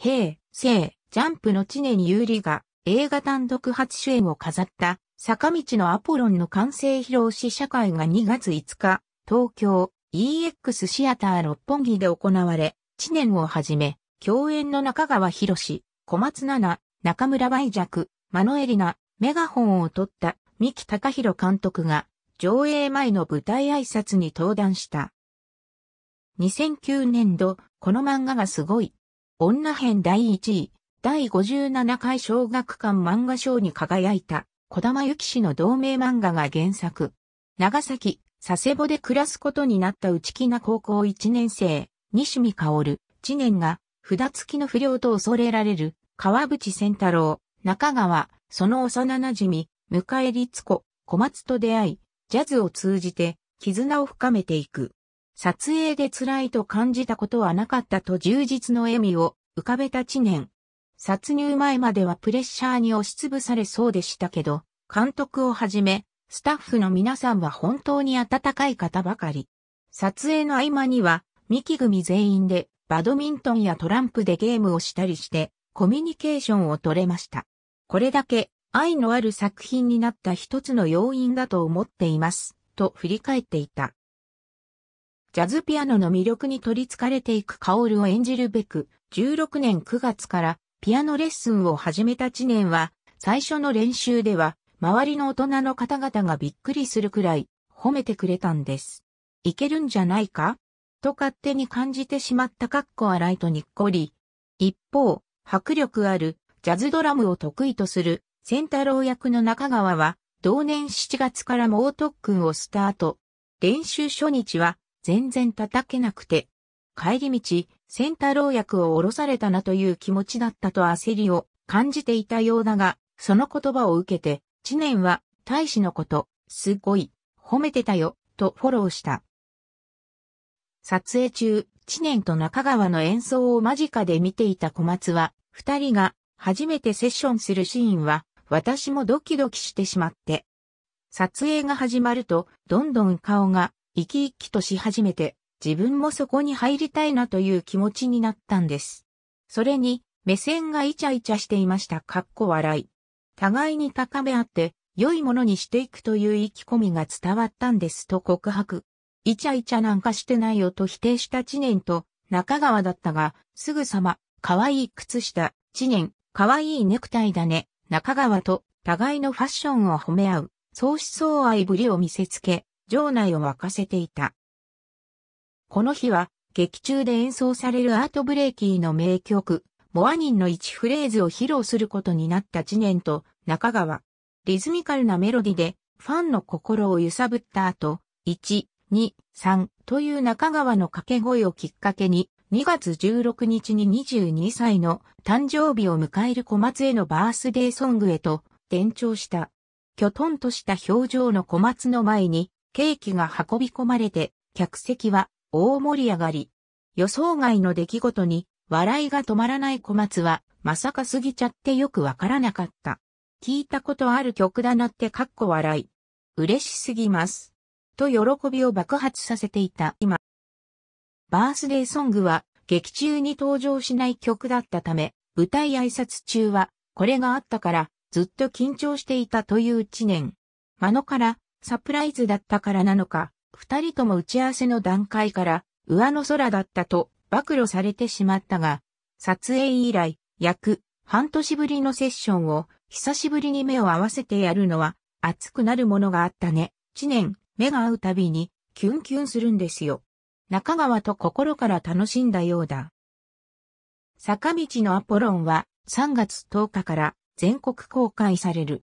平、成、ジャンプの知念優里が映画単独初主演を飾った坂道のアポロンの完成披露試写会が2月5日、東京 EX シアター六本木で行われ、知念をはじめ、共演の中川博士、小松菜奈、中村梅若、マノエリナ、メガホンを取った三木隆弘監督が上映前の舞台挨拶に登壇した。2009年度、この漫画がすごい女編第1位、第57回小学館漫画賞に輝いた、小玉幸氏の同名漫画が原作。長崎、佐世保で暮らすことになった内気な高校1年生、西見香織、知念が、札付きの不良と恐れられる、川淵仙太郎、中川、その幼馴染、迎え律子、小松と出会い、ジャズを通じて、絆を深めていく。撮影で辛いと感じたことはなかったと充実の笑みを浮かべた知念。殺入前まではプレッシャーに押しつぶされそうでしたけど、監督をはじめ、スタッフの皆さんは本当に温かい方ばかり。撮影の合間には、ミキ組全員でバドミントンやトランプでゲームをしたりして、コミュニケーションを取れました。これだけ愛のある作品になった一つの要因だと思っています、と振り返っていた。ジャズピアノの魅力に取り憑かれていく薫を演じるべく、16年9月からピアノレッスンを始めた知念は、最初の練習では、周りの大人の方々がびっくりするくらい褒めてくれたんです。いけるんじゃないかと勝手に感じてしまったカッコアライトにっこり。一方、迫力あるジャズドラムを得意とするタ太郎役の中川は、同年7月から猛特訓をスタート。練習初日は全然叩けなくて。帰り道、仙太郎役を降ろされたなという気持ちだったと焦りを感じていたようだが、その言葉を受けて、知念は、大使のこと、すごい、褒めてたよ、とフォローした。撮影中、知念と中川の演奏を間近で見ていた小松は、二人が初めてセッションするシーンは、私もドキドキしてしまって。撮影が始まると、どんどん顔が生き生きとし始めて、自分もそこに入りたいなという気持ちになったんです。それに、目線がイチャイチャしていました。かっこ笑い。互いに高め合って、良いものにしていくという意気込みが伝わったんですと告白。イチャイチャなんかしてないよと否定した知念と中川だったが、すぐさま、可愛い靴下、知念、可愛いネクタイだね、中川と互いのファッションを褒め合う、相思相愛ぶりを見せつけ、場内を沸かせていた。この日は、劇中で演奏されるアートブレイキーの名曲、モアニンの1フレーズを披露することになった知念と中川。リズミカルなメロディで、ファンの心を揺さぶった後、1、2、3という中川の掛け声をきっかけに、2月16日に22歳の誕生日を迎える小松へのバースデーソングへと転調した。きょとんとした表情の小松の前にケーキが運び込まれて、客席は大盛り上がり。予想外の出来事に、笑いが止まらない小松は、まさか過ぎちゃってよくわからなかった。聞いたことある曲だなってかっこ笑い。嬉しすぎます。と喜びを爆発させていた今。バースデーソングは劇中に登場しない曲だったため、舞台挨拶中はこれがあったからずっと緊張していたという知念。間野からサプライズだったからなのか、二人とも打ち合わせの段階から上の空だったと暴露されてしまったが、撮影以来約半年ぶりのセッションを久しぶりに目を合わせてやるのは熱くなるものがあったね。知念、目が合うたびにキュンキュンするんですよ。中川と心から楽しんだようだ。坂道のアポロンは3月10日から全国公開される。